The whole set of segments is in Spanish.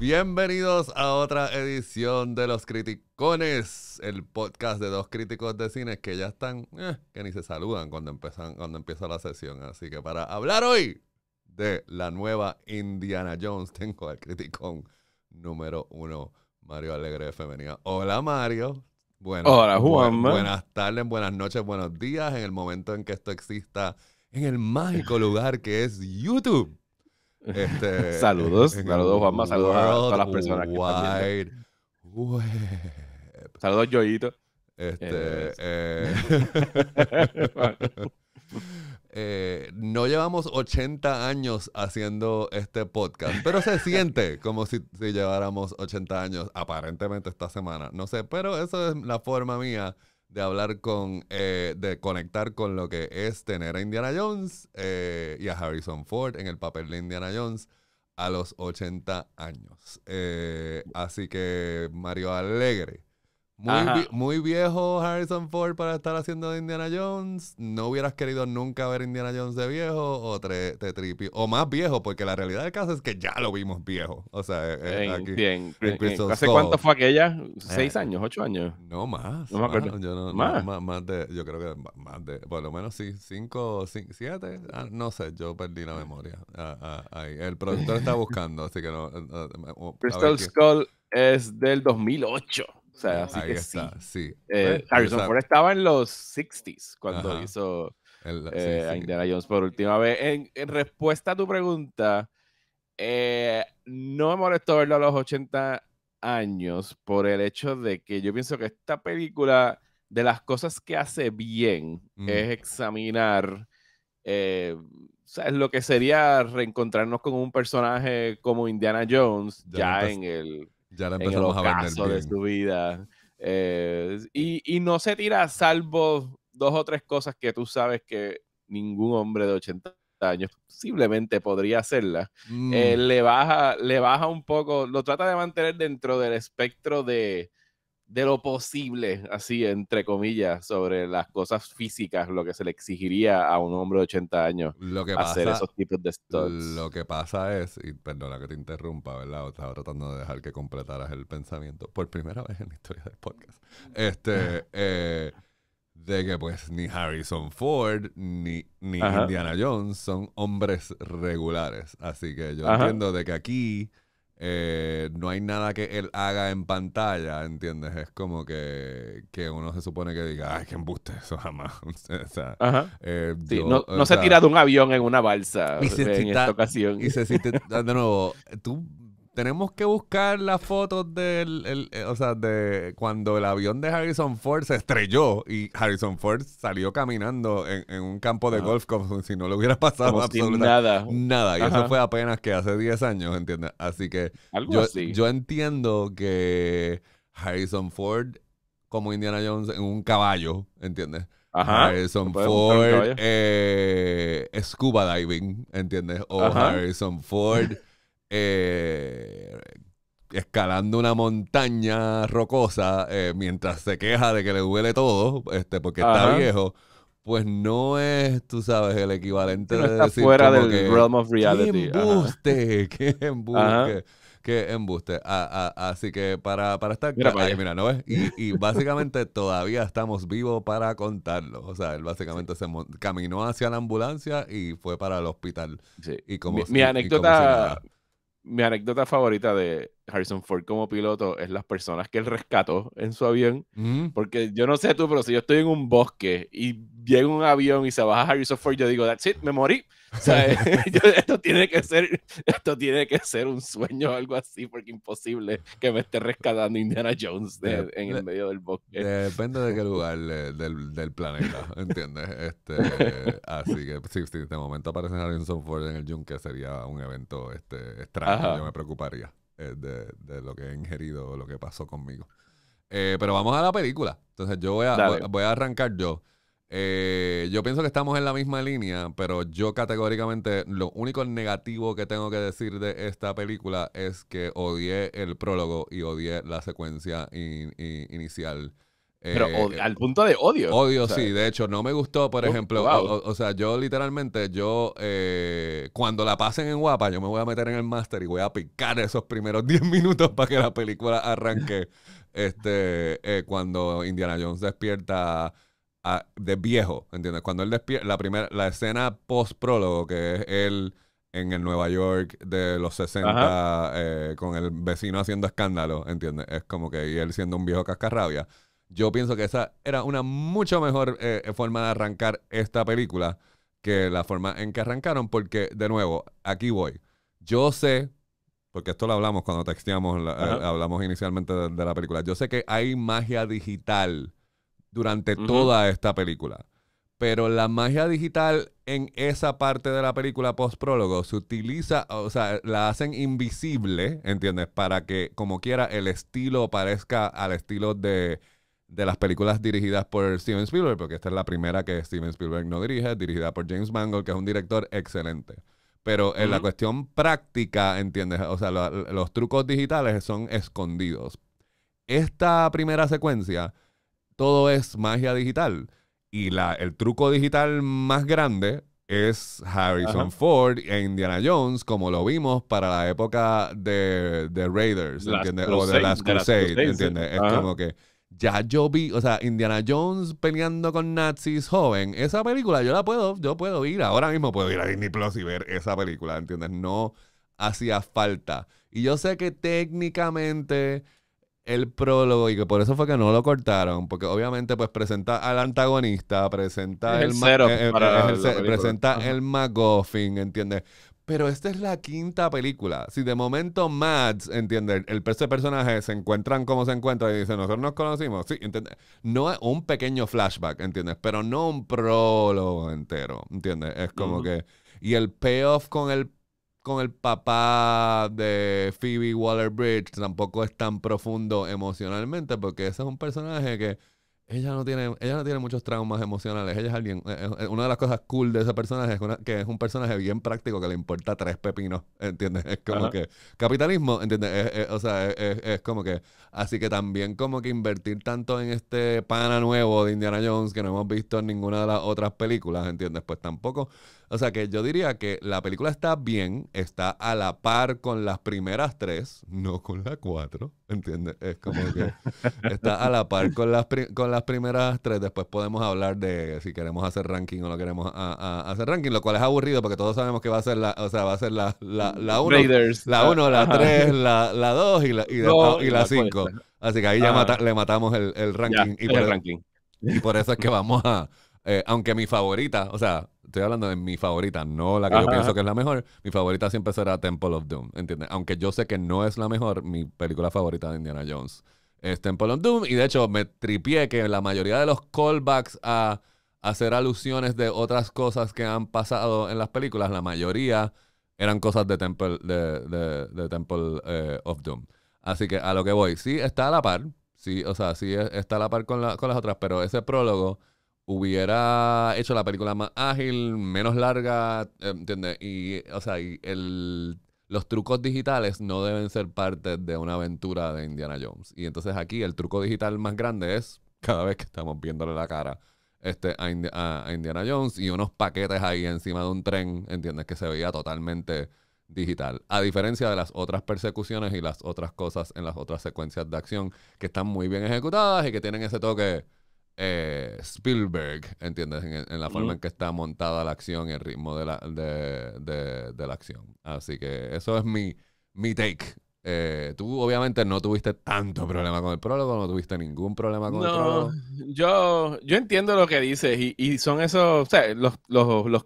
Bienvenidos a otra edición de Los Criticones, el podcast de dos críticos de cine que ya están, eh, que ni se saludan cuando, empiezan, cuando empieza la sesión. Así que para hablar hoy de la nueva Indiana Jones, tengo al criticón número uno, Mario Alegre de Femenina. Hola Mario. Hola buenas tardes, buenas noches, buenos días. En el momento en que esto exista, en el mágico lugar que es YouTube. Este, saludos, saludos Juanma, saludos a todas las personas que Saludos Yoyito. Este, eh, eh, no llevamos 80 años haciendo este podcast, pero se siente como si, si lleváramos 80 años aparentemente esta semana. No sé, pero eso es la forma mía de hablar con, eh, de conectar con lo que es tener a Indiana Jones eh, y a Harrison Ford en el papel de Indiana Jones a los 80 años. Eh, así que Mario Alegre, muy, muy, viejo Harrison Ford para estar haciendo de Indiana Jones. No hubieras querido nunca ver Indiana Jones de viejo o te, O más viejo, porque la realidad del caso es que ya lo vimos viejo. O sea, e-, e-, bien, ¿Hace cuánto fue aquella? ¿Seis eh, años? ¿Ocho años? No, más. No me acuerdo. yo ¿Más? de, yo creo que más de, por lo menos sí, cinco, cinco siete. Ah, no sé, yo perdí la memoria. El productor está buscando, así que no. Eh, eh, Crystal Skull es del 2008. O sea, así sí. Eh, Harrison Ford estaba en los 60s cuando hizo eh, Indiana Jones por última vez. En, respuesta a tu pregunta, eh, no me molestó verlo a los 80 años por el hecho de que yo pienso que esta película, de las cosas que hace bien, mm. es examinar lo que sería reencontrarnos con un personaje como Indiana Jones ya en el ya empezamos en a de su vida. Eh, y, no se tira salvo dos o tres cosas que tú sabes que ningún hombre de 80 años posiblemente podría hacerlas. Eh, mm. le, baja, le baja un poco, lo trata de mantener dentro del espectro de, de lo posible, así entre comillas, sobre las cosas físicas, lo que se le exigiría a un hombre de 80 años lo hacer esos tipos de stunts. Lo que pasa es, y perdona que te interrumpa, ¿verdad? estaba tratando de dejar que completaras el pensamiento por primera vez en la historia del podcast. Este, eh, de que pues ni Harrison Ford ni, ni Indiana Jones son hombres regulares. Así que yo entiendo de que aquí eh, no hay nada que él haga en pantalla, ¿entiendes? Es como que, que uno se supone que diga, ay, que embuste eso jamás. Eh, no, se tira de un avión en una balsa en esta ocasión. Y se siente de nuevo, tú tenemos que buscar las fotos del, eh, o sea, de cuando el avión de Harrison Ford se estrelló y Harrison Ford salió caminando en, un campo de ah. golf como si no le hubiera pasado absolutamente nada. Nada, y eso fue apenas que hace 10 años, ¿entiendes? Así que yo, yo entiendo que Harrison Ford, como Indiana Jones, en un caballo, ¿entiendes? Harrison Ford, eh, scuba diving, ¿entiendes? O Harrison Ford eh, escalando una montaña rocosa eh, mientras se queja de que le duele todo, este, porque está viejo, pues no es, tú sabes, el equivalente de decir fuera del que, realm of reality. ¡Qué embuste! ¡Qué embuste! ¡Qué embuste! así que para, para estar... Mira, mira ¿no ves? Y, básicamente todavía estamos vivos para contarlo. O sea, él básicamente se caminó hacia la ambulancia y fue para el hospital. Y como, mi, anécdota mi anécdota favorita de, Harrison Ford como piloto es las personas que él rescató en su avión. Mm. Porque yo no sé tú, pero si yo estoy en un bosque y llega un avión y se baja Harrison Ford, yo digo, that's it, me morí. esto, tiene que ser, esto tiene que ser un sueño o algo así, porque imposible que me esté rescatando Indiana Jones en el medio del bosque. Depende de qué lugar del, planeta, ¿entiendes? Este, así que si, de momento aparece Harrison Ford en el yunque sería un evento este, extraño, yo me preocuparía. Eh, de, lo que he ingerido lo que pasó conmigo. Eh, pero vamos a la película. Entonces yo voy a, voy, a arrancar yo. Eh, yo pienso que estamos en la misma línea, pero yo categóricamente lo único negativo que tengo que decir de esta película es que odié el prólogo y odié la secuencia inicial pero eh, eh, al punto de odio. Odio, sí. De hecho, no me gustó, por uh, ejemplo. O, sea, yo literalmente, yo eh, cuando la pasen en guapa, yo me voy a meter en el máster y voy a picar esos primeros 10 minutos para que la película arranque. este, cuando Indiana Jones despierta de viejo, ¿entiendes? Cuando él despierta, la primera, la escena post-prólogo, que es él en el Nueva York de los 60, con el vecino haciendo escándalo, ¿entiendes? Es como que y él siendo un viejo cascarrabia yo pienso que esa era una mucho mejor eh, eh, forma de arrancar esta película que la forma en que arrancaron, porque de nuevo, aquí voy. Yo sé, porque esto lo hablamos cuando texteamos, eh, hablamos inicialmente de, la película, yo sé que hay magia digital durante toda esta película, pero la magia digital en esa parte de la película post-prólogo se utiliza, o sea, la hacen invisible, ¿entiendes? Para que como quiera el estilo parezca al estilo de de las películas dirigidas por Steven Spielberg, porque esta es la primera que Steven Spielberg no dirige, dirigida por James Mangold, que es un director excelente. Pero en la cuestión práctica, ¿entiendes? O sea, los trucos digitales son escondidos. Esta primera secuencia, todo es magia digital. Y la, el truco digital más grande es Harrison Ford e Indiana Jones, como lo vimos para la época de, The Raiders, ¿entiendes? o de las Crusades, ¿entiendes? Es como que ya yo vi, o sea, Indiana Jones peleando con nazis joven, esa película yo la puedo, yo puedo ir, ahora mismo puedo ir a Disney Plus y ver esa película, ¿entiendes? No hacía falta. Y yo sé que técnicamente el prólogo y que por eso fue que no lo cortaron, porque obviamente pues presenta al antagonista, presenta el, el, eh, eh, presenta el MacGuffin, ¿entiendes? Pero esta es la quinta película. Si de momento Mads, ¿entiendes? El, personaje se encuentran como se encuentran y dice, nosotros nos conocimos. Sí, ¿entiendes? No es un pequeño flashback, ¿entiendes? Pero no un prólogo entero, ¿entiendes? Es como que... Y el payoff con el, con el papá de Phoebe Waller-Bridge tampoco es tan profundo emocionalmente porque ese es un personaje que ella no tiene ella no tiene muchos traumas emocionales ella es alguien eh, eh, una de las cosas cool de ese personaje es que es un personaje bien práctico que le importa tres pepinos entiendes es como que capitalismo entiendes o sea es, como que así que también como que invertir tanto en este pana nuevo de Indiana Jones que no hemos visto en ninguna de las otras películas entiendes pues tampoco o sea que yo diría que la película está bien, está a la par con las primeras tres, no con la cuatro, ¿entiendes? Es como que está a la par con las, con las primeras tres. Después podemos hablar de si queremos hacer ranking o no queremos ah, ah, hacer ranking, lo cual es aburrido porque todos sabemos que va a ser la, o sea, va a ser la, la, la uno, la uno, la tres, la, dos y la, y, cinco. Así que ahí ya le matamos el, el e ranking. Y por eso es que vamos a eh, aunque mi favorita, o sea, estoy hablando de mi favorita, no la que yo pienso que es la mejor. Mi favorita siempre será Temple of Doom, ¿entiendes? Aunque yo sé que no es la mejor, mi película favorita de Indiana Jones es Temple of Doom. Y de hecho, me tripié que la mayoría de los callbacks a hacer alusiones de otras cosas que han pasado en las películas, la mayoría eran cosas de Temple, de, Temple eh, of Doom. Así que a lo que voy, sí está a la par, sí, o sea, sí e-, está a la par con, con las otras, pero ese prólogo hubiera hecho la película más ágil, menos larga, eh, ¿entiendes? Y, o sea, el, los trucos digitales no deben ser parte de una aventura de Indiana Jones. Y entonces aquí el truco digital más grande es cada vez que estamos viéndole la cara este, a Indiana Jones y unos paquetes ahí encima de un tren, ¿entiendes? Que se veía totalmente digital. A diferencia de las otras persecuciones y las otras cosas en las otras secuencias de acción que están muy bien ejecutadas y que tienen ese toque eh, Spielberg, ¿entiendes? En, la forma en que está montada la acción y el ritmo de la, de, la acción. Así que eso es mi, mi take. Eh, tú obviamente no tuviste tanto problema con el prólogo, no tuviste ningún problema con no, el prólogo. Yo, yo entiendo lo que dices y, son esos, o sea, los,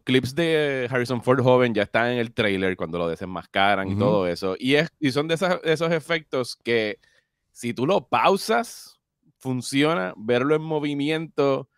clips de Harrison Ford joven ya están en el trailer cuando lo desenmascaran y todo eso. Y, es, y son de esos efectos que si tú lo pausas, funciona, verlo en movimiento,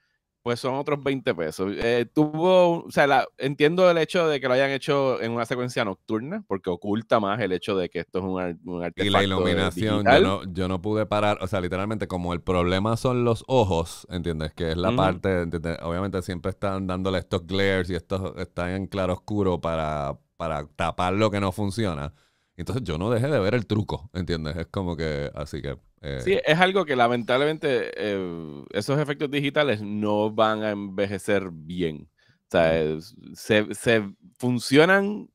pues son otros 20 pesos. Eh, tuvo, o sea, la, entiendo el hecho de que lo hayan hecho en una secuencia nocturna, porque oculta más el hecho de que esto es un, un Y la eh, iluminación, yo no, pude parar, o sea, literalmente, como el problema son los ojos, ¿entiendes? Que es la parte, obviamente siempre están dándole estos glares y estos están en claro oscuro para, para tapar lo que no funciona. Entonces yo no dejé de ver el truco, ¿entiendes? Es como que, así que... Eh, sí, es algo que lamentablemente eh, esos efectos digitales no van a envejecer bien. O sea, se, se, funcionan,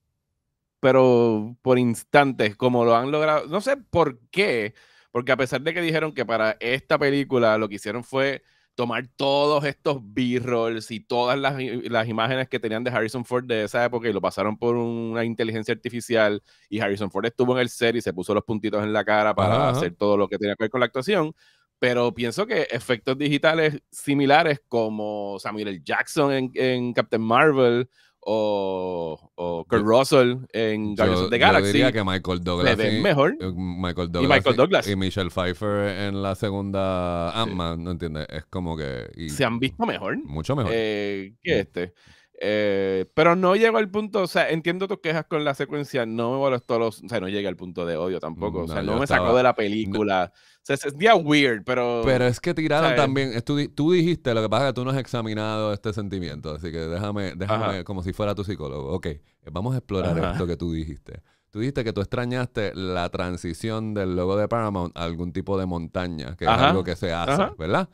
pero por instantes, como lo han logrado. No sé por qué, porque a pesar de que dijeron que para esta película lo que hicieron fue tomar todos estos B-rolls y todas las, las, imágenes que tenían de Harrison Ford de esa época y lo pasaron por una inteligencia artificial y Harrison Ford estuvo en el set y se puso los puntitos en la cara para hacer todo lo que tenía que ver con la actuación. Pero pienso que efectos digitales similares como Samuel L. Jackson en, en Captain Marvel o, o Kurt Russell en Guardians of the Galaxy. diría que Michael Douglas. Le ven mejor. Y, Michael Douglas y, Michael Douglas. Y, Michelle Pfeiffer en la segunda Ant-Man, ¿no entiendes? Es como que. Se han visto mejor. Mucho mejor. Eh, que mm. este. Eh, pero no llegó al punto, o sea, entiendo tus quejas con la secuencia, no me molestó los, o sea, no llegué al punto de odio tampoco, o mm, sea, no me sacó de la película. se O sea, sentía weird, pero... Pero es que tiraron también, tú, dijiste, lo que pasa es que tú no has examinado este sentimiento, así que déjame, déjame como si fuera tu psicólogo. Ok, vamos a explorar esto que tú dijiste. Tú dijiste que tú extrañaste la transición del logo de Paramount a algún tipo de montaña, que es algo que se hace, ¿verdad?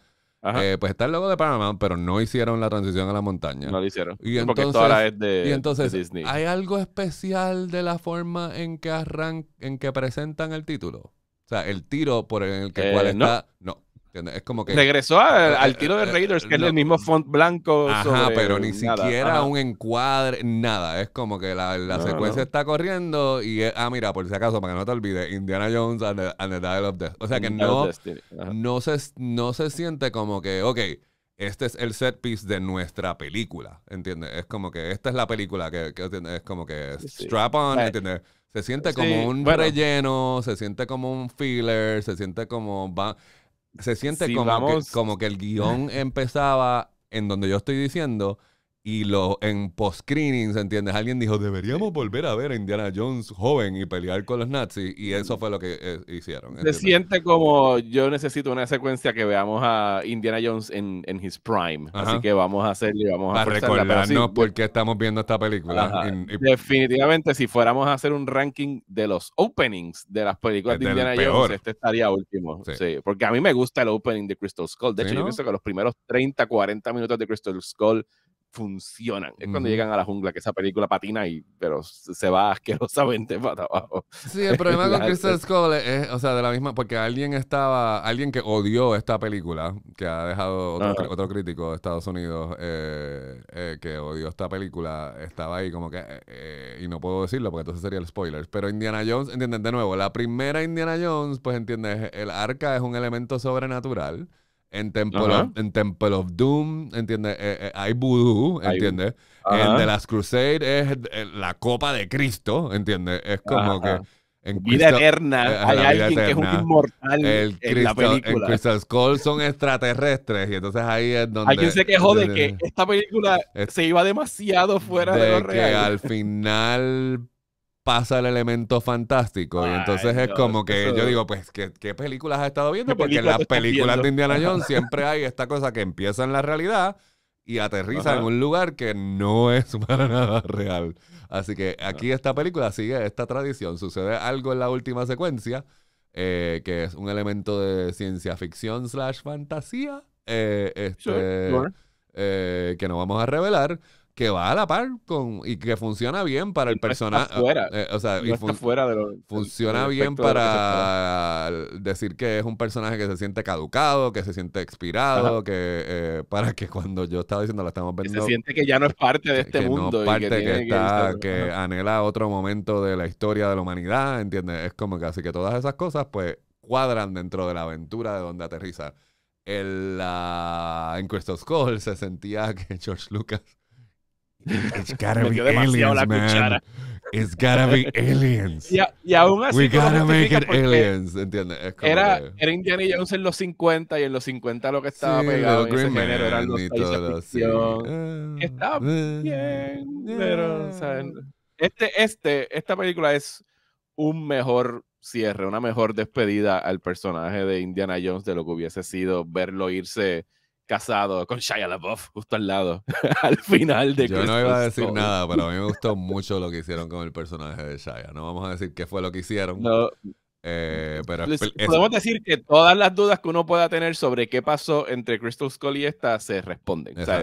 Eh, pues está el logo de Paramount, pero no hicieron la transición a la montaña. No lo hicieron. Y Porque entonces, ahora es de, Disney. ¿hay algo especial de la forma en que arran en que presentan el título? O sea, el tiro por el que eh, está. No. Es como que. Regresó al, eh, eh, tiro de eh, Raiders, que es el mismo font blanco. Ajá, pero ni siquiera un encuadre, nada. Es como que la, secuencia está corriendo y. ah, mira, por si acaso, para que no te olvides, Indiana Jones and the, Dial of Death. O sea que no, no, se, no se siente como que, ok este es el set piece de nuestra película, ¿entiendes? Es como que esta es la película que, es como que strap on, ¿entiendes? Se siente como un relleno, se siente como un filler, se siente como se siente como, que, como que el guión empezaba en donde yo estoy diciendo y lo, en post-screenings, ¿entiendes? Alguien dijo, deberíamos volver a ver a Indiana Jones joven y pelear con los nazis, y eso fue lo que eh, hicieron. Se siente como, yo necesito una secuencia que veamos a Indiana Jones en, his prime, así que vamos a hacerle, vamos a... recordar recordarnos porque estamos viendo esta película. Definitivamente, si fuéramos a hacer un ranking de los openings de las películas de Indiana Jones, este estaría último, porque a mí me gusta el opening de Crystal Skull, de hecho yo pienso que los primeros 30, 40 minutos de Crystal Skull funcionan. Es cuando llegan a la jungla, que esa película patina y pero se va asquerosamente para abajo. Sí, el problema con Crystal eh. Skull es, o sea, de la misma, porque alguien estaba, alguien que odió esta película, que ha dejado otro, crítico de Estados Unidos eh, eh, que odió esta película, estaba ahí como que, y no puedo decirlo porque entonces sería el spoiler, pero Indiana Jones, entienden de nuevo, la primera Indiana Jones, pues entiendes, el arca es un elemento sobrenatural en Temple, of, en Temple of Doom, ¿entiendes? Eh, eh, hay vudú, ¿entiendes? El de las Crusade es la copa de Cristo, ¿entiendes? Es como que... En vida eterna. Eh, hay alguien que es un inmortal el en la película. En Crystal Skull son extraterrestres y entonces ahí es donde... Alguien se quejó de que esta película se iba demasiado fuera de, de lo que al final pasa el elemento fantástico. y entonces es como que yo digo, pues, ¿qué, películas has estado viendo? Porque en las películas de Indiana Jones siempre hay esta cosa que empieza en la realidad y aterriza en un lugar que no es para nada real. Así que aquí ah. esta película sigue esta tradición. Sucede algo en la última secuencia, eh, que es un elemento de ciencia ficción slash fantasía, eh, este, eh, que no vamos a revelar que va a la par con y que funciona bien para el personaje. Eh, o sea, fuera de funciona bien para decir que es un personaje que se siente caducado, que se siente expirado, que eh, para que cuando yo estaba diciendo la estamos viendo. Que se siente que ya no es parte de este mundo. parte, que, está, anhela otro momento de la historia de la humanidad, ¿entiendes? Es como que así que todas esas cosas, pues, cuadran dentro de la aventura de donde aterriza. El, en Crystal Skull se sentía que George Lucas It's gotta be aliens, man. It's gotta be aliens. We gotta make it aliens, ¿entiendes? Era, Indiana Jones en los 50 y en los 50 lo que estaba pegado en ese género eran los ah, Estaba ah, bien, pero, saben, este, este, esta película es un mejor cierre, una mejor despedida al personaje de Indiana Jones de lo que hubiese sido verlo irse casado con Shia LaBeouf justo al lado, al final de Yo no iba a decir nada, pero a mí me gustó mucho lo que hicieron con el personaje de Shia. No vamos a decir qué fue lo que hicieron. No. Eh, pero podemos decir que todas las dudas que uno pueda tener sobre qué pasó entre Crystal Skull y esta se responden. O sea,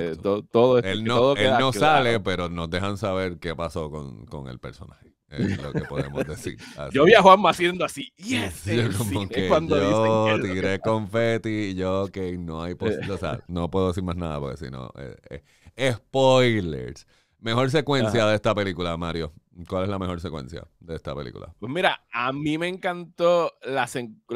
todo, él no, sale, pero nos dejan saber qué pasó con el personaje es lo que podemos decir. Yo vi a Juanma haciendo así, yes, que yo tiré confeti yo que no hay eh. o sea, no puedo decir más nada porque si no, eh, eh, spoilers. Mejor secuencia de esta película, Mario. ¿Cuál es la mejor secuencia de esta película? Pues mira, a mí me encantó la,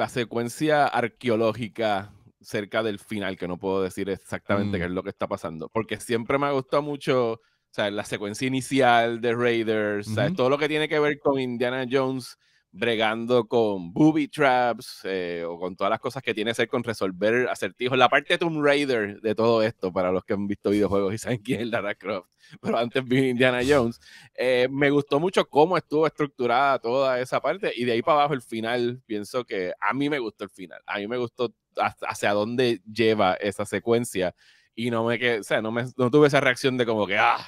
secuencia arqueológica cerca del final, que no puedo decir exactamente mm. qué es lo que está pasando, porque siempre me ha gustado mucho sea, la secuencia inicial de Raiders, todo lo que tiene que ver con Indiana Jones bregando con booby traps eh, o con todas las cosas que tiene que ver con resolver acertijos. La parte de Tomb Raider de todo esto, para los que han visto videojuegos y saben quién es Lara Croft, pero antes vi Indiana Jones. Eh, me gustó mucho cómo estuvo estructurada toda esa parte y de ahí para abajo el final, pienso que a mí me gustó el final, a mí me gustó hacia dónde lleva esa secuencia y no me, que, o sea, no, me, no tuve esa reacción de como que, ah,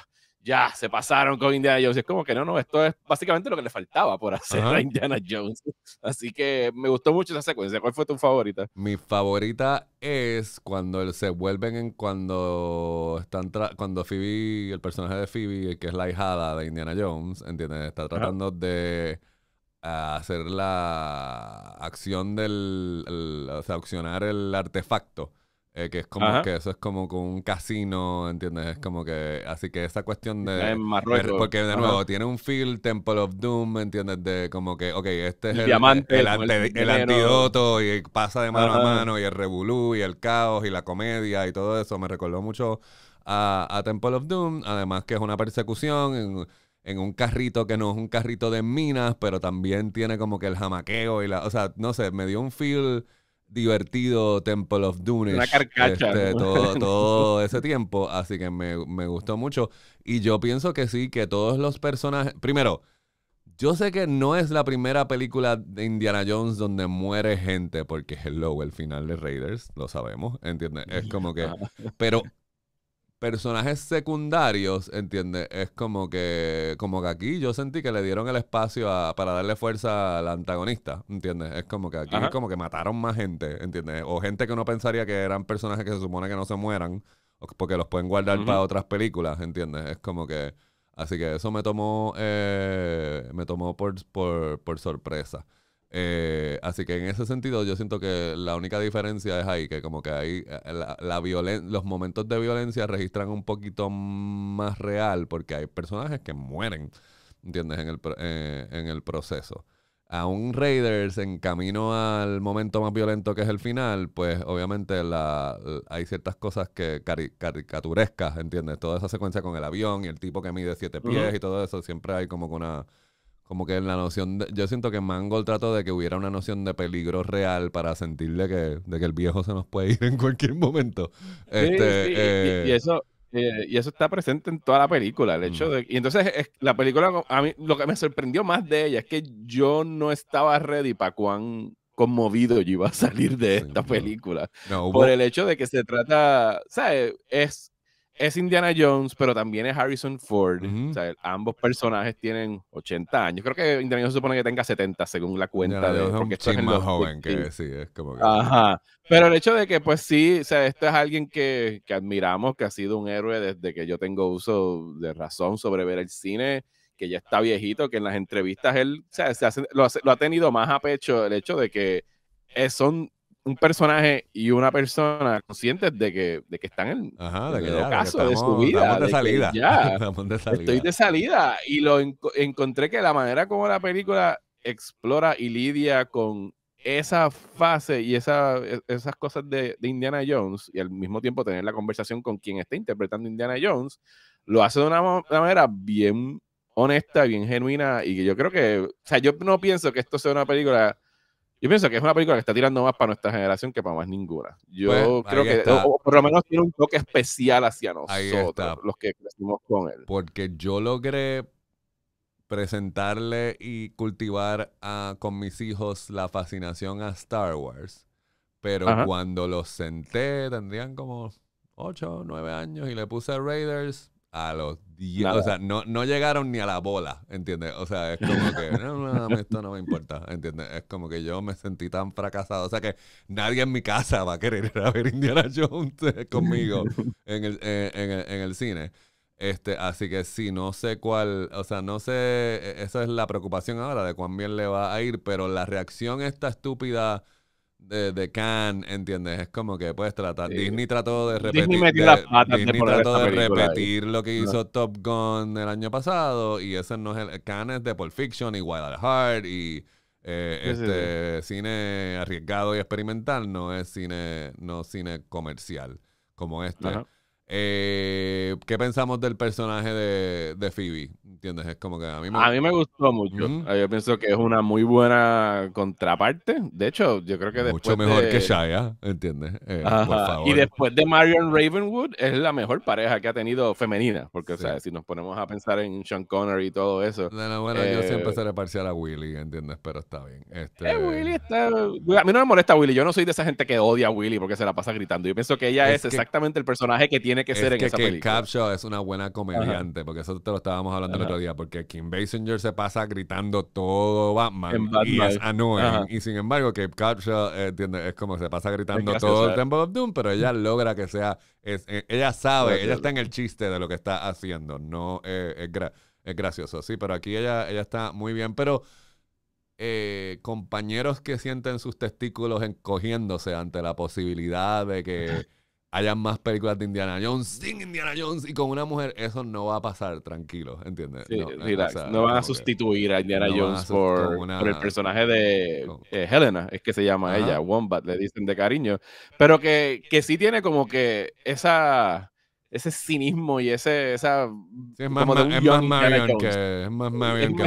ya se pasaron con Indiana Jones. Y es como que no, no, esto es básicamente lo que le faltaba por hacer a Indiana Jones. Así que me gustó mucho esa secuencia. ¿Cuál fue tu favorita? Mi favorita es cuando se vuelven en cuando están cuando Phoebe, el personaje de Phoebe, que es la hijada de Indiana Jones, ¿entiendes? Está tratando de ah, hacer la acción del, o sea, accionar el artefacto eh, que es como que eso es como un casino, ¿entiendes? Es como que. Así que esa cuestión de. En Marruecos. porque de nuevo, tiene un feel Temple of Doom, ¿entiendes? De como que, ok, este es el. el y pasa de mano a mano y el revolú y el caos y la comedia y todo eso. Me recordó mucho a, Temple of Doom. Además, que es una persecución. En, en un carrito que no es un carrito de minas, pero también tiene como que el jamaqueo y la. O sea, no sé, me dio un feel divertido Temple of Dune. Una este, todo, ese tiempo, así que me, me, gustó mucho. Y yo pienso que sí, que todos los personajes... Primero, yo sé que no es la primera película de Indiana Jones donde muere gente, porque hello, el final de Raiders, lo sabemos, ¿entiendes? Es como que... Pero personajes secundarios, ¿entiendes? Es como que, como que aquí yo sentí que le dieron el espacio para darle fuerza al antagonista, ¿entiendes? Es como que aquí es como que mataron más gente, ¿entiendes? O gente que uno pensaría que eran personajes que se supone que no se mueran, porque los pueden guardar para otras películas, ¿entiendes? Es como que... Así que eso me tomó, eh, me tomó por, por, por sorpresa. Eh, así que en ese sentido yo siento que la única diferencia es ahí, que como que ahí eh, eh, la, los momentos de violencia registran un poquito más real porque hay personajes que mueren, ¿entiendes? En el, en el proceso. A un Raiders en camino al momento más violento que es el final, pues obviamente la, hay ciertas cosas que caricaturescas, ¿entiendes? Toda esa secuencia con el avión y el tipo que mide siete pies y todo eso, siempre hay como que una como que en la noción yo siento que Mango trató de que hubiera una noción de peligro real para sentirle que, de que el viejo se nos puede ir en cualquier momento. sí, este, sí, y, eh, eso eh, y eso está presente en toda la película, el hecho de y entonces la película a mí lo que me sorprendió más de ella es que yo no estaba ready para cuán conmovido yo iba a salir de esta película no, hubo... por el hecho de que se trata, ¿sabes? Es es Indiana Jones, pero también es Harrison Ford. o sea, ambos personajes tienen 80 años. Creo que Indiana Jones se supone que tenga 70, según la cuenta de porque es más joven que, sí, es como Ajá. Pero el hecho de que, pues sí, o sea, esto es alguien que, admiramos, que ha sido un héroe desde que yo tengo uso de razón sobre ver el cine, que ya está viejito, que en las entrevistas él o sea, lo, ha tenido más a pecho el hecho de que eh, son un personaje y una persona conscientes de que, que están en, el caso de, su vida. salida. Estoy de salida. Y lo encontré que la manera como la película explora y lidia con esa fase y esa, e-, esas cosas de, Indiana Jones y al mismo tiempo tener la conversación con quien está interpretando Indiana Jones, lo hace de una, manera bien honesta, bien genuina y que yo creo que, o sea, yo no pienso que esto sea una película yo pienso que es una película que está tirando más para nuestra generación que para más ninguna. Yo pues, creo que, por lo menos tiene un toque especial hacia nosotros, los que crecimos con él. Porque yo logré presentarle y cultivar ah, con mis hijos la fascinación a Star Wars. Pero cuando los senté, tendrían como 8 o 9 años y le puse Raiders, a los 10. O sea, no, llegaron ni a la bola, ¿entiendes? O sea, es como que, no, no, esto no me importa, ¿entiendes? Es como que yo me sentí tan fracasado. O sea, que nadie en mi casa va a querer a ver Indiana Jones conmigo en el, eh, el, en el cine. Este, así que sí, no sé cuál, o sea, no sé, e, esa es la preocupación ahora de cuán bien le va a ir, pero la reacción esta estúpida de, de Cannes, ¿entiendes? Es como que puedes tratar. Disney trató de repetir. Disney, trató de repetir lo que hizo Top Gun el año pasado. Y ese no es el. Cannes de Pulp Fiction y Wild at Heart y. Eh, este cine arriesgado y experimental no es cine no cine comercial como este eh, ¿Qué pensamos del personaje de, Phoebe? ¿Entiendes? Es como que a mí me, gustó mucho. Ah, yo pienso que es una muy buena contraparte. De hecho, yo creo que después. Mucho mejor que Shia, ¿entiendes? Eh, y después de Marion Ravenwood, es la mejor pareja que ha tenido femenina. Porque, o sea, si nos ponemos a pensar en Sean Connery y todo eso. Bueno, bueno yo eh, siempre seré parcial a Willy, ¿entiendes? Pero está bien. Este está. A mí no me molesta Willy. Yo no soy de esa gente que odia a Willy porque se la pasa gritando. Yo pienso que ella es, exactamente el personaje que tiene que ser es que esa Capshaw es una buena comediante, porque eso te lo estábamos hablando el otro día, porque Kim Basinger se pasa gritando todo Batman, y es Y sin embargo, Kate Capshaw eh, es como se pasa gritando todo el Temple of Doom, pero ella logra que sea, eh, ella sabe, ella está en el chiste de lo que está haciendo, no eh, es, gracioso, sí, pero aquí ella, ella está muy bien, pero... compañeros que sienten sus testículos encogiéndose ante la posibilidad de que hayan más películas de Indiana Jones sin Indiana Jones y con una mujer, eso no va a pasar, tranquilo, ¿entiendes? Sí, no, eh, no, van a sustituir a Indiana Jones por, el personaje de eh, Helena, es que se llama ella, Wombat, le dicen de cariño, pero que, que sí tiene como que esa ese cinismo y ese esa es, más, Marion que es más Marion que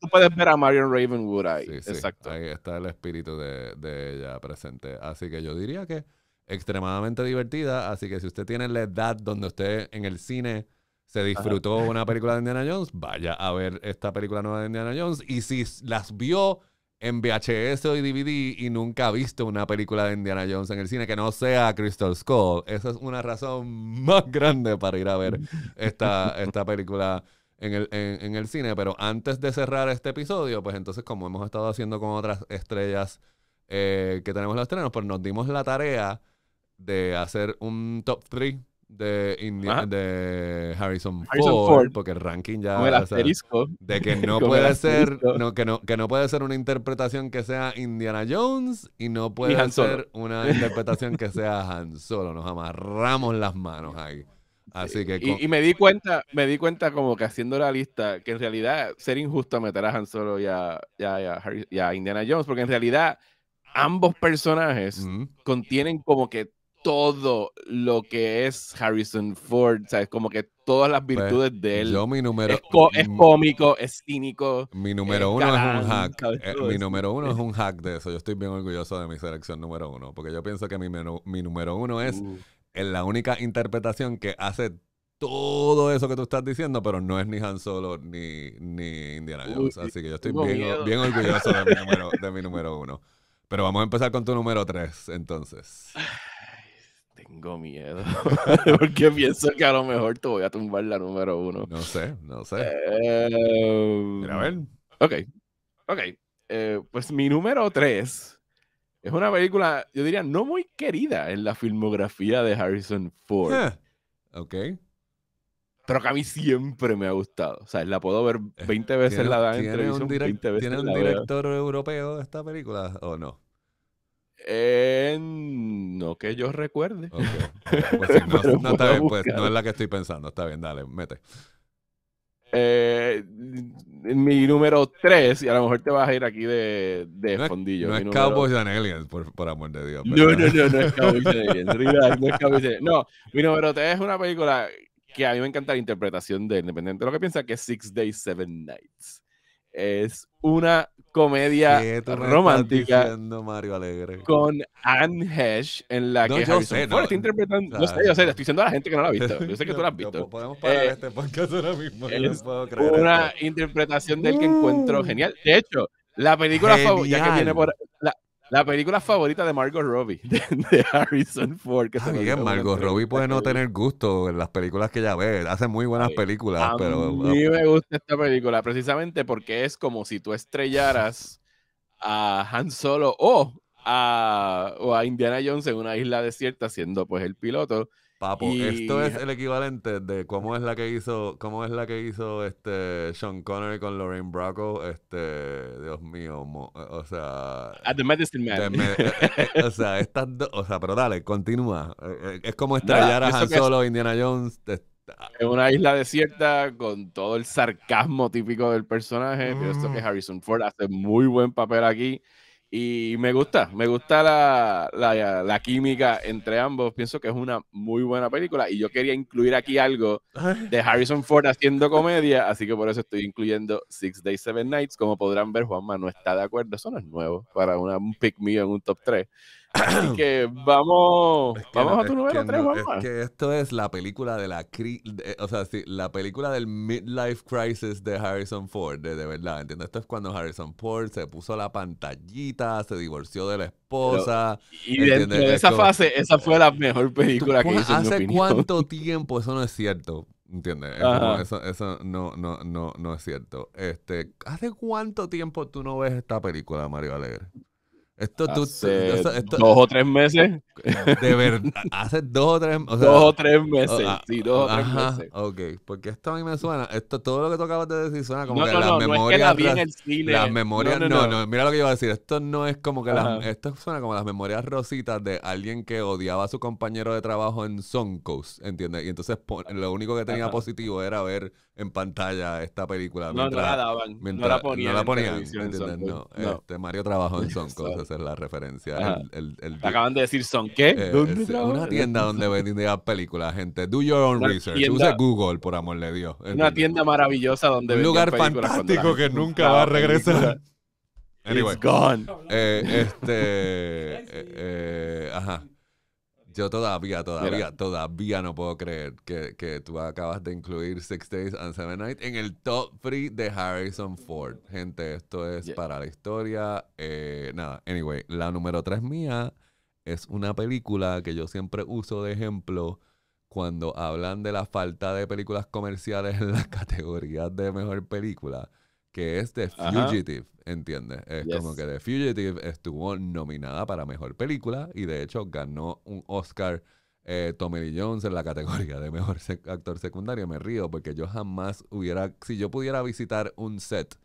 tú puedes ver a Marion Ravenwood ahí exacto ahí está el espíritu de, de ella presente así que yo diría que extremadamente divertida. Así que si usted tiene la edad donde usted en el cine se disfrutó una película de Indiana Jones, vaya a ver esta película nueva de Indiana Jones. Y si las vio en VHS o DVD y nunca ha visto una película de Indiana Jones en el cine que no sea Crystal Skull, esa es una razón más grande para ir a ver esta, esta película. En el, en, el cine, pero antes de cerrar este episodio, pues entonces como hemos estado haciendo con otras estrellas eh, que tenemos los estrenos, pues nos dimos la tarea de hacer un top 3 de, de Harrison, Ford, porque el ranking ya de que no puede ser que, no, que no puede ser una interpretación que sea Indiana Jones y no puede ser una interpretación que sea Han Solo nos amarramos las manos ahí así que y, me di cuenta me di cuenta como que haciendo la lista que en realidad ser injusto meter a Han Solo y a, Indiana Jones porque en realidad ambos personajes contienen como que todo lo que es Harrison Ford, sabes es como que todas las pues, virtudes de él. Yo mi número es, cómico, es cínico. Mi número uno es un hack. Eh, mi número uno es un hack de eso. Yo estoy bien orgulloso de mi selección número uno, porque yo pienso que mi, mi número uno es uh. la única interpretación que hace todo eso que tú estás diciendo, pero no es ni Han Solo ni, Indiana Jones. Así que yo estoy bien, bien, orgulloso de mi, número, de mi número uno. Pero vamos a empezar con tu número tres, entonces. Tengo miedo. Porque pienso que a lo mejor te voy a tumbar la número uno. No sé, no sé. Em, Mira, a ver. Ok. Ok. Eh, pues mi número tres es una película, yo diría, no muy querida en la filmografía de Harrison Ford. ok. Pero que a mí siempre me ha gustado. O sea, la puedo ver 20 eh, veces la dan en televisión. ¿Tiene un, director europeo esta película o no? no que yo recuerde. Pues no, pues no es la que estoy pensando. Está bien, dale, mete. Eh, mi número 3, y a lo mejor te vas a ir aquí de, de fondillo. no es Cowboys and Aliens, por, amor de Dios. No, no, no, no es Cowboys and Aliens. No, mi número 3 es una película que a mí me encanta la interpretación de, independiente lo que piensa, que es Six Days, Seven Nights es una comedia romántica con Anne Hesh en la que sé, no, está interpretando. No sé, yo sé, le estoy diciendo a la gente que no la ha visto. Yo sé que tú la has visto. Podemos parar eh, este podcast ahora mismo. Es puedo creer una interpretación del que encuentro uh. genial. De hecho, la película favorita, que viene por la película favorita de Margot Robbie, de, Harrison Ford. Que Margot Robbie puede no tener gusto en las películas que ella ve. Hace muy buenas películas, películas, a mí ah, me gusta esta película precisamente porque es como si tú estrellaras a Han Solo o a, o a Indiana Jones en una isla desierta siendo pues el piloto Papo, esto es el equivalente de cómo es la que hizo, cómo es la que hizo este Sean Connery con Lorraine Bracco, este, Dios mío, o sea, At ah, the Medicine Man. Eh, eh, eh, o sea, estas o sea, pero dale, continúa. Es como estrellar a Solo, Indiana Jones, en ah. una isla desierta con todo el sarcasmo típico del personaje. esto que mm. Harrison Ford hace muy buen papel aquí. Y me gusta, me gusta la, química entre ambos. Pienso que es una muy buena película. Y yo quería incluir aquí algo de Harrison Ford haciendo comedia, así que por eso estoy incluyendo Six Days, Seven Nights. Como podrán ver, Juanma no está de acuerdo. Eso no es nuevo para un pick mío en un top 3. Así que vamos, vamos a tu número 3, no, Es que esto es la película de la cri o sea, sí, la película del midlife crisis de Harrison Ford, de, verdad, entiendo Esto es cuando Harrison Ford se puso la pantallita, se divorció de la esposa. y dentro esa fase, esa fue la mejor película que hizo. ¿Hace cuánto tiempo? Eso no es cierto. ¿Entiendes? eso, no, no, no, no es cierto. Este, ¿Hace cuánto tiempo tú no ves esta película, Mario Alegre? Esto dos o tres meses. De verdad, hace dos o tres o Dos o tres meses. sí, dos o tres meses. Ok, porque esto a mí me suena. Esto, todo lo que tú acabas de decir suena como que las no, memorias. No la Las memorias. No no, mira lo que iba a decir. Esto no es como que las. Esto suena como las memorias rositas de alguien que odiaba a su compañero de trabajo en Suncoast, ¿entiendes? Y entonces lo único que tenía positivo era ver en pantalla esta película. Mientras, no, la no la ponían. No este, Mario trabajó en son esa es la referencia. El, el, Acaban de decir Son, ¿qué? Eh, una tienda donde vendían películas, gente. Do your own research. usa Use Google, por amor de Dios. Una tienda maravillosa donde Un lugar fantástico que nunca va a regresar. Anyway. It's gone. Eh, este. Eh, ajá. Yo todavía, todavía, todavía no puedo creer que, tú acabas de incluir Six Days and Seven Nights en el top 3 de Harrison Ford. Gente, esto es para la historia. Eh, nada, anyway, la número 3 mía es una película que yo siempre uso de ejemplo cuando hablan de la falta de películas comerciales en la categoría de mejor película que es The Fugitive, ¿entiendes? Es como que The Fugitive estuvo nominada para Mejor Película y de hecho ganó un Oscar eh, Tommy Jones en la categoría de Mejor Actor Secundario. Me río porque yo jamás hubiera, si yo pudiera visitar un set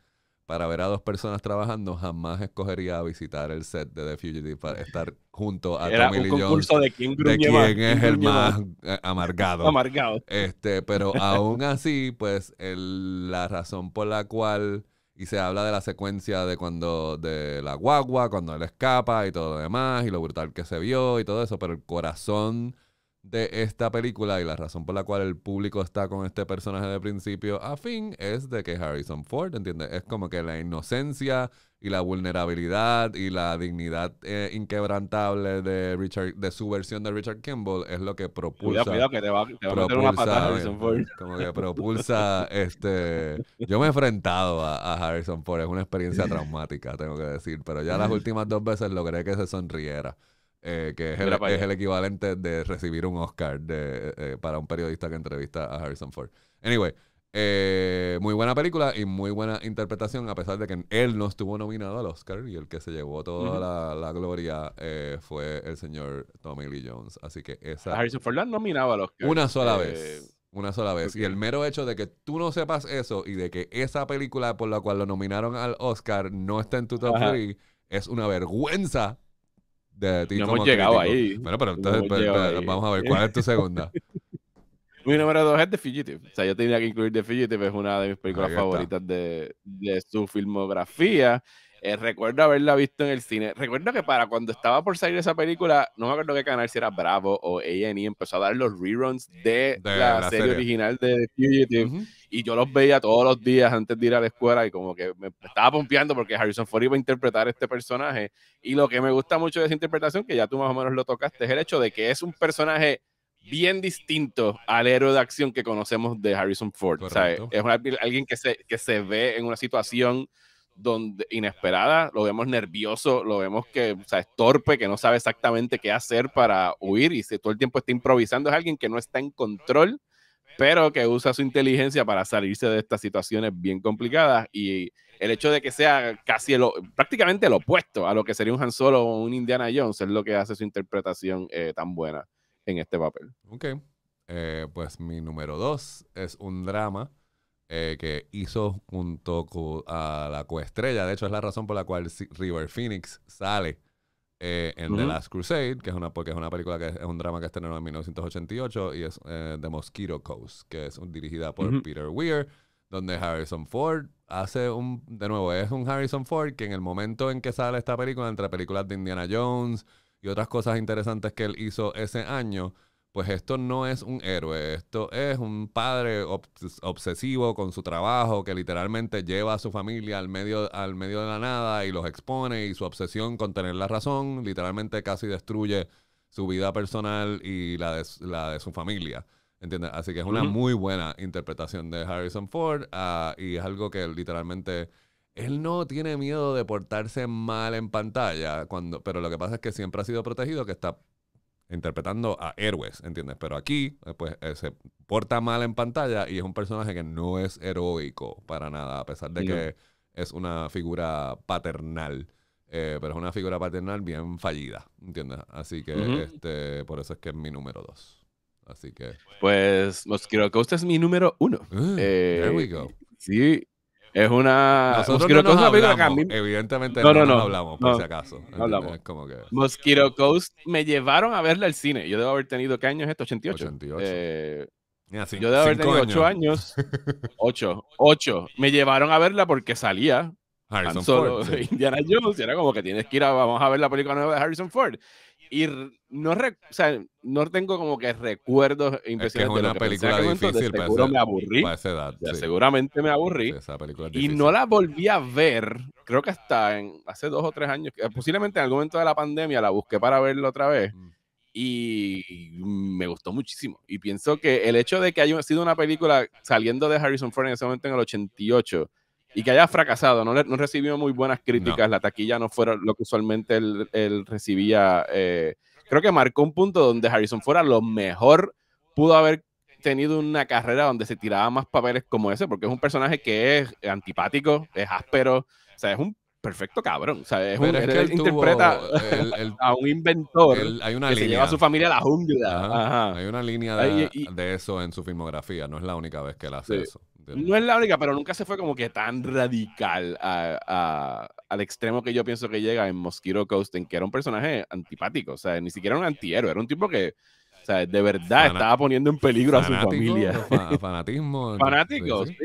para ver a dos personas trabajando, jamás escogería visitar el set de The Fugitive para estar junto a Tommy Lee Jones. de quién, de quién es el más, eh, amargado. amargado. Este, pero aún así, pues la razón por la cual y se habla de la secuencia de cuando de la guagua, cuando él escapa y todo lo demás y lo brutal que se vio y todo eso, pero el corazón de esta película y la razón por la cual el público está con este personaje de principio a fin es de que Harrison Ford, ¿entiendes? Es como que la inocencia y la vulnerabilidad y la dignidad eh, inquebrantable de Richard, de su versión de Richard Kimball es lo que propulsa. Cuidado, cuidado que te va, a meter una patada Harrison Ford. Como que propulsa este. Yo me he enfrentado a Harrison Ford, es una experiencia traumática, tengo que decir, pero ya las últimas dos veces logré que se sonriera. Eh, que es el, equivalente de recibir un Oscar de, eh, eh, para un periodista que entrevista a Harrison Ford. Anyway, muy buena película y muy buena interpretación, a pesar de que él no estuvo nominado al Oscar y el que se llevó toda la, gloria fue el señor Tommy Lee Jones. Así que esa. Harrison Ford no nominaba al Oscar. Una sola vez. Una sola vez. Y el mero hecho de que tú no sepas eso y de que esa película por la cual lo nominaron al Oscar no está en tu top 3 es una vergüenza no hemos llegado ahí. Bueno, pero entonces, pues, pues, vamos a ver, ¿cuál es tu segunda? Mi número dos es The Fugitive. O sea, yo tenía que incluir The Fugitive, es una de mis películas favoritas de, su filmografía. Eh, recuerdo haberla visto en el cine. Recuerdo que para cuando estaba por salir esa película, no me acuerdo qué canal, si era Bravo o A&E, empezó a dar los reruns de, la, serie, original de The Fugitive. Y yo los veía todos los días antes de ir a la escuela y como que me estaba pompeando porque Harrison Ford iba a interpretar este personaje. Y lo que me gusta mucho de esa interpretación, que ya tú más o menos lo tocaste, es el hecho de que es un personaje bien distinto al héroe de acción que conocemos de Harrison Ford. O sea, es alguien que se, que se ve en una situación donde inesperada, lo vemos nervioso, lo vemos que sea, es torpe, que no sabe exactamente qué hacer para huir y si todo el tiempo está improvisando, es alguien que no está en control pero que usa su inteligencia para salirse de estas situaciones bien complicadas y el hecho de que sea casi prácticamente lo opuesto a lo que sería un Han Solo o un Indiana Jones es lo que hace su interpretación eh, tan buena en este papel. Ok, eh, pues mi número dos es un drama eh, que hizo junto a la coestrella, de hecho es la razón por la cual River Phoenix sale eh, en The Last Crusade, que es una, porque es una película que es, un drama que estrenó en 1988 y es eh, The Mosquito Coast, que es dirigida por Peter Weir, donde Harrison Ford hace un, de nuevo, es un Harrison Ford que en el momento en que sale esta película, entre películas de Indiana Jones y otras cosas interesantes que él hizo ese año, pues esto no es un héroe, esto es un padre obsesivo con su trabajo que literalmente lleva a su familia al medio, al medio de la nada y los expone y su obsesión con tener la razón literalmente casi destruye su vida personal y la de, su familia. ¿Entiendes? Así que es una muy buena interpretación de Harrison Ford ah, y es algo que literalmente él no tiene miedo de portarse mal en pantalla, cuando, pero lo que pasa es que siempre ha sido protegido, que está interpretando a héroes, ¿entiendes? Pero aquí, eh, pues, eh, se porta mal en pantalla y es un personaje que no es heroico para nada, a pesar de que es una figura paternal. Eh, pero es una figura paternal bien fallida, ¿entiendes? Así que este, por eso es que es mi número dos. Así que. Pues que usted es mi número uno. eh, there we go. Sí, es una. Nosotros Mosquito no nos Coast hablamos, Evidentemente no, no, hablamos, por si acaso. No, Hablamos. Como que... Mosquito Coast me llevaron a verla al cine. Yo debo haber tenido, ¿qué años es esto? 88. Eh, yo debo haber tenido 8 años. 8. 8. Me llevaron a verla porque salía Harrison Ford, Indiana Jones. Y era como que tienes que ir a, vamos a ver la película nueva de Harrison Ford. Y no, o sea, no tengo como que recuerdos impresionantes. Es, una película difícil, de seguro me aburrí. Seguramente me aburrí. y no la volví a ver, creo que hasta en, hace dos o tres años, posiblemente en algún momento de la pandemia la busqué para verla otra vez. Mm. Y me gustó muchísimo. Y pienso que el hecho de que haya sido una película saliendo de Harrison Ford en ese momento en el 88 y que haya fracasado, no, no recibió muy buenas críticas, la taquilla no fuera lo que usualmente él, recibía. Eh, creo que marcó un punto donde Harrison fuera lo mejor, pudo haber tenido una carrera donde se tiraba más papeles como ese, porque es un personaje que es antipático, es áspero, o sea, es un perfecto cabrón. O sea, es un, él, interpreta a un inventor hay una que lleva a su familia a la jungla. Hay una línea de, eso en su filmografía. No es la única vez que él hace eso. No es la única, pero nunca se fue como que tan radical al extremo que yo pienso que llega en Mosquito Coast, en que era un personaje antipático, o sea, ni siquiera un antihéroe, era un tipo que, o sea, de verdad estaba poniendo en peligro a su familia. fanatismo. Fanático, sí.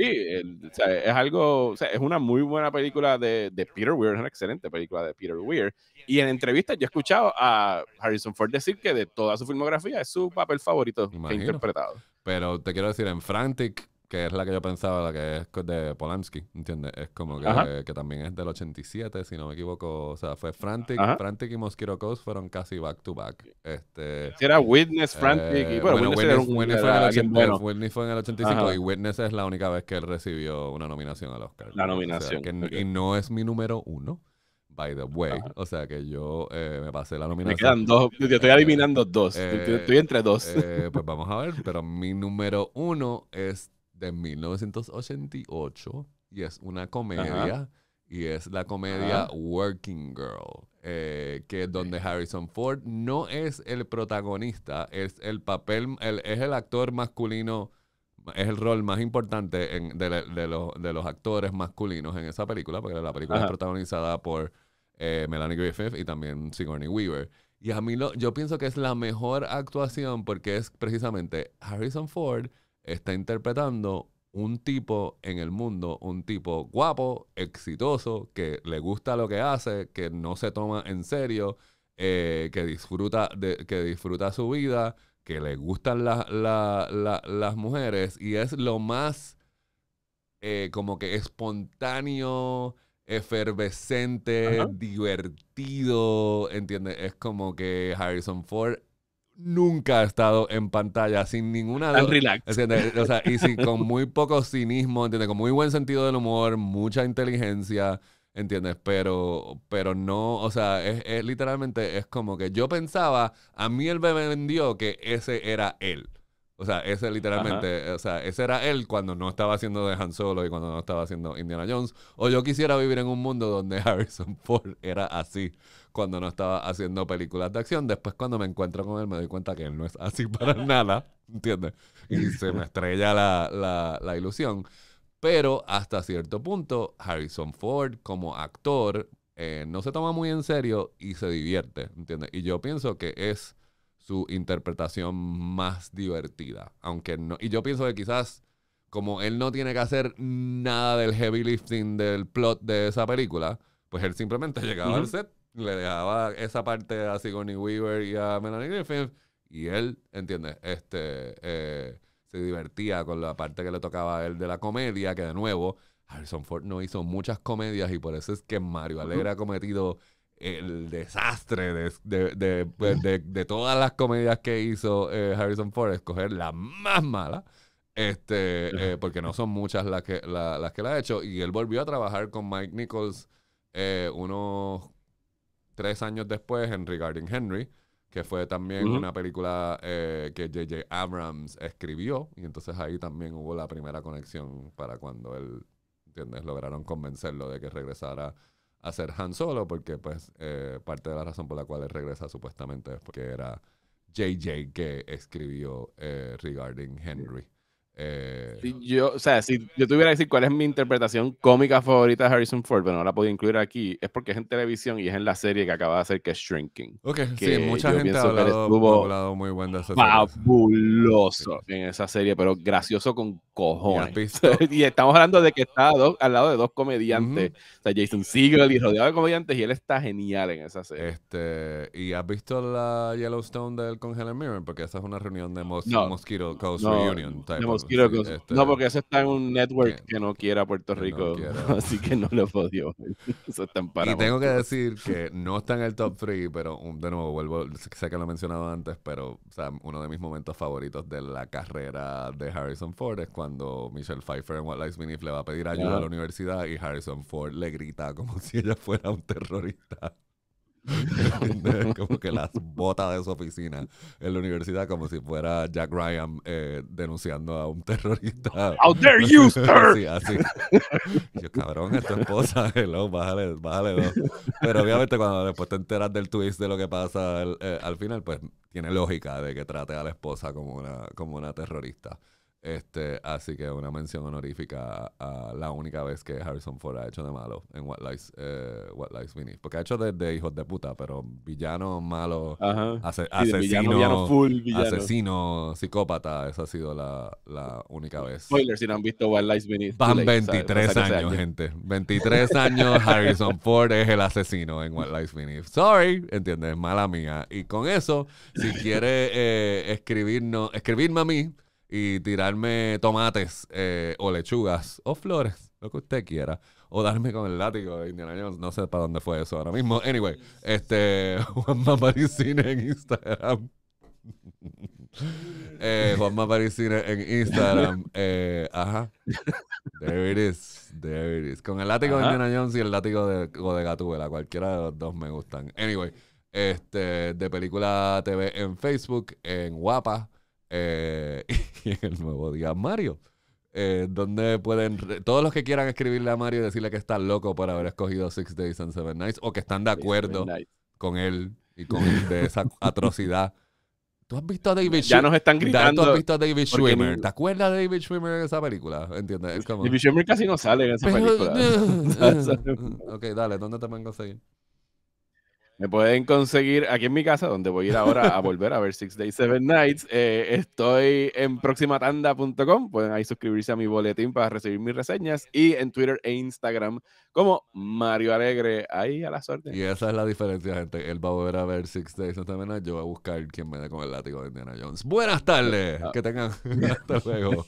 O sea, es algo, o sea, es una muy buena película de, de Peter Weir, es una excelente película de Peter Weir. Y en entrevistas yo he escuchado a Harrison Ford decir que de toda su filmografía es su papel favorito que ha interpretado. Pero te quiero decir, en Frantic que es la que yo pensaba, la que es de Polanski, ¿entiendes? Es como que, también es del 87, si no me equivoco. O sea, fue Frantic, Frantic y Mosquito Coast fueron casi back to back. Este, era Witness, Frantic bueno, Witness, fue en el 85 y Witness es la única vez que él recibió una nominación al Oscar. La nominación. Y no es mi número uno. By the way, o sea que yo eh, me pasé la nominación. Me quedan dos, yo estoy eliminando eh, dos, estoy eh, entre dos. pues vamos a ver, pero mi número uno es de 1988 y es una comedia. Y es la comedia Working Girl, eh, que es donde Harrison Ford no es el protagonista, es el papel, el, es el actor masculino, es el rol más importante de, los, de, los, actores masculinos en esa película, porque la película es protagonizada por eh, Melanie Griffith y también Sigourney Weaver. Y a mí lo, yo pienso que es la mejor actuación porque es precisamente Harrison Ford está interpretando un tipo en el mundo, un tipo guapo, exitoso, que le gusta lo que hace, que no se toma en serio, eh, que, disfruta de, que disfruta su vida, que le gustan las mujeres y es lo más eh, como que espontáneo, efervescente, divertido, ¿entiendes? Es como que Harrison Ford nunca ha estado en pantalla sin ninguna de relax. y sin, con muy poco cinismo, ¿entiendes? Con muy buen sentido del humor, mucha inteligencia, ¿entiendes? Pero, pero no, o sea, es, literalmente, es como que yo pensaba, a mí él me vendió que ese era él. O sea, ese literalmente, o sea, ese era él cuando no estaba haciendo de Han Solo y cuando no estaba haciendo Indiana Jones. O yo quisiera vivir en un mundo donde Harrison Ford era así cuando no estaba haciendo películas de acción. Después cuando me encuentro con él me doy cuenta que él no es así para nada, ¿entiendes? Y se me estrella la, la ilusión. Pero hasta cierto punto, Harrison Ford como actor eh, no se toma muy en serio y se divierte, ¿entiendes? Y yo pienso que es su interpretación más divertida. Aunque no. Y yo pienso que quizás, como él no tiene que hacer nada del heavy lifting del plot de esa película, pues él simplemente llegaba al set, le dejaba esa parte a Sigourney Weaver y a Melanie Griffith, y él, ¿entiendes? Este. Eh, se divertía con la parte que le tocaba a él de la comedia, que de nuevo, Harrison Ford no hizo muchas comedias y por eso es que Mario Alegre ha cometido el desastre pues, de, todas las comedias que hizo eh, Harrison Ford, escoger la más mala, este, eh, porque no son muchas las que la, las que ha hecho. Y él volvió a trabajar con Mike Nichols eh, unos tres años después en Regarding Henry, que fue también una película que J.J. Abrams escribió. Y entonces ahí también hubo la primera conexión para cuando él, ¿entiendes? Lograron convencerlo de que regresara Hacer Han Solo, porque pues eh, parte de la razón por la cual él regresa supuestamente es porque era JJ que escribió eh, Regarding Henry. Eh, yo, o sea, si yo tuviera decir cuál es mi interpretación cómica favorita de Harrison Ford, pero no la podía incluir aquí, es porque es en televisión y es en la serie que acaba de hacer que es Shrinking. Ok, sí, mucha gente ha hablado, estuvo muy bueno Fabuloso en esa serie, pero gracioso con cojones. y estamos hablando de que está al lado de dos comediantes, o sea, Jason Segel y rodeado de comediantes, y él está genial en esa serie. Este, ¿Y has visto la Yellowstone del Helen Mirror? Porque esa es una reunión de Mosquito Coast Reunion. Este, no, porque eso está en un network que, no quiera Puerto Rico. Así que no lo podido Eso está en Y tengo que decir que no está en el top 3, pero um, de nuevo, vuelvo, sé que lo he mencionado antes, pero uno de mis momentos favoritos de la carrera de Harrison Ford es cuando Michelle Pfeiffer en What Lies Beneath le va a pedir ayuda a la universidad y Harrison Ford le grita como si ella fuera un terrorista. Como que las botas de su oficina en la universidad, como si fuera Jack Ryan eh, denunciando a un terrorista. How así. Yo, cabrón, es tu esposa, bájale, bájale Pero obviamente, cuando después te enteras del twist de lo que pasa eh, al final, pues tiene lógica de que trate a la esposa como una, como una terrorista. Este, así que una mención honorífica a, la única vez que Harrison Ford ha hecho de malo en What Lies, eh, What Lies Beneath. Porque ha hecho de, hijos de puta, pero villano malo, asesino, asesino, psicópata. Esa ha sido la, única vez. Spoiler si no han visto What Lies Van 23 años, gente. 23 años Harrison Ford es el asesino en What Lies Beneath. Sorry, ¿entiendes? Mala mía. Y con eso, si quiere eh, escribirnos, escribirme a mí y tirarme tomates eh, o lechugas o flores, lo que usted quiera, o darme con el látigo de Indiana Jones. No sé para dónde fue eso ahora mismo. Anyway, este, Juanma Parisine eh, en Instagram. eh, Juanma Parisine en Instagram. ajá. There it is. There it is. Con el látigo de Indiana Jones y el látigo de, o Cualquiera de los dos me gustan. Anyway, este, de película TV en Facebook, en Guapa. Eh, y en el nuevo día, Mario. Eh, donde pueden, todos los que quieran escribirle a Mario y decirle que está loco por haber escogido Six Days and Seven Nights o que están de acuerdo con él y con esa atrocidad. ¿Tú has visto a David Schwimmer? Ya nos están gritando. ¿Tú has visto a David Schwimmer? ¿Te acuerdas de David Schwimmer en esa película? ¿Entiendes? David Schwimmer casi no sale en esa película. ok, dale, ¿dónde te van a conseguir? Me pueden conseguir aquí en mi casa, donde voy a ir ahora a volver a ver Six Days, Seven Nights. Eh, estoy en proximatanda.com. Pueden ahí suscribirse a mi boletín para recibir mis reseñas. Y en Twitter e Instagram como Mario Alegre. Ahí a la suerte Y esa es la diferencia, gente. Él va a volver a ver Six Days, Seven Nights. Yo voy a buscar quien me dé con el látigo de Indiana Jones. Buenas tardes. Ah. Que tengan. Hasta luego.